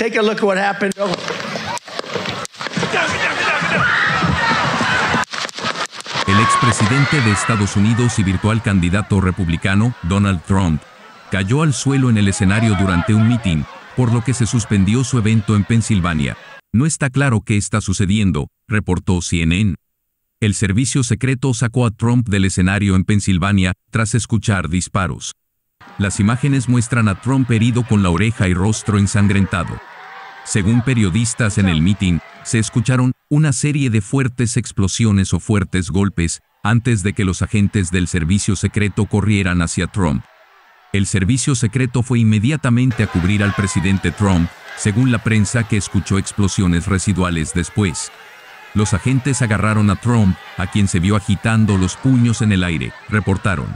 Take a look what happened. El expresidente de Estados Unidos y virtual candidato republicano, Donald Trump, cayó al suelo en el escenario durante un mitin, por lo que se suspendió su evento en Pensilvania. No está claro qué está sucediendo, reportó CNN. El servicio secreto sacó a Trump del escenario en Pensilvania tras escuchar disparos. Las imágenes muestran a Trump herido con la oreja y rostro ensangrentado. Según periodistas en el mitin, se escucharon una serie de fuertes explosiones o fuertes golpes antes de que los agentes del servicio secreto corrieran hacia Trump. El servicio secreto fue inmediatamente a cubrir al presidente Trump, según la prensa que escuchó explosiones residuales después. Los agentes agarraron a Trump, a quien se vio agitando los puños en el aire, reportaron.